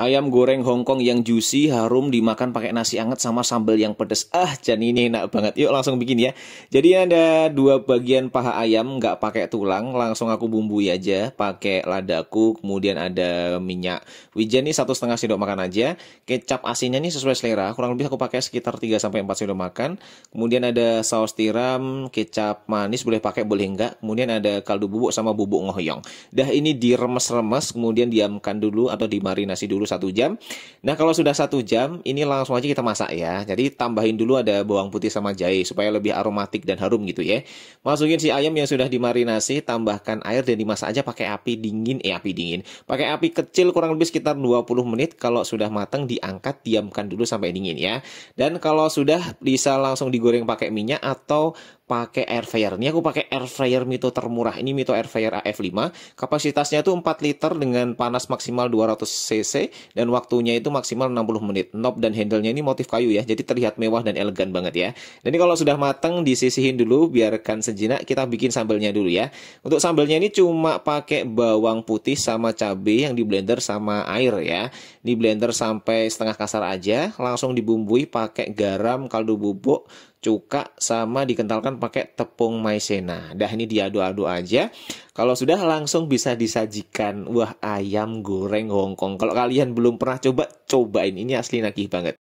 Ayam goreng Hongkong yang juicy, harum, dimakan pakai nasi anget sama sambal yang pedas. Ah, jan ini enak banget. Yuk langsung bikin ya. Jadi ada dua bagian paha ayam, nggak pakai tulang. Langsung aku bumbui aja, pakai ladaku, kemudian ada minyak. Wijen ini satu setengah sendok makan aja. Kecap asinnya nih sesuai selera. Kurang lebih aku pakai sekitar 3 sampai 4 sendok makan. Kemudian ada saus tiram, kecap manis boleh pakai boleh enggak. Kemudian ada kaldu bubuk sama bubuk ngoyong. Dah ini diremes-remes, kemudian diamkan dulu atau dimarinasi dulu satu jam. Nah kalau sudah satu jam, ini langsung aja kita masak ya. Jadi tambahin dulu ada bawang putih sama jahe supaya lebih aromatik dan harum gitu ya. Masukin si ayam yang sudah dimarinasi, tambahkan air dan dimasak aja pakai api dingin, eh api dingin. Pakai api kecil kurang lebih sekitar 20 menit. Kalau sudah matang diangkat, diamkan dulu sampai dingin ya. Dan kalau sudah bisa langsung digoreng pakai minyak atau pakai air fryer. Ini aku pakai air fryer Mito termurah. Ini Mito air fryer AF5. Kapasitasnya itu 4 liter dengan panas maksimal 200 cc dan waktunya itu maksimal 60 menit. Knob dan handle-nya ini motif kayu ya. Jadi terlihat mewah dan elegan banget ya. Dan ini kalau sudah matang disisihin dulu biarkan sejenak kita bikin sambelnya dulu ya. Untuk sambelnya ini cuma pakai bawang putih sama cabai yang di blender sama air ya. Di blender sampai setengah kasar aja, langsung dibumbui pakai garam, kaldu bubuk, cuka sama dikentalkan pakai tepung maizena. Dah ini diaduk-aduk aja. Kalau sudah langsung bisa disajikan. Wah, ayam goreng Hongkong. Kalau kalian belum pernah coba, cobain. Ini asli nagih banget.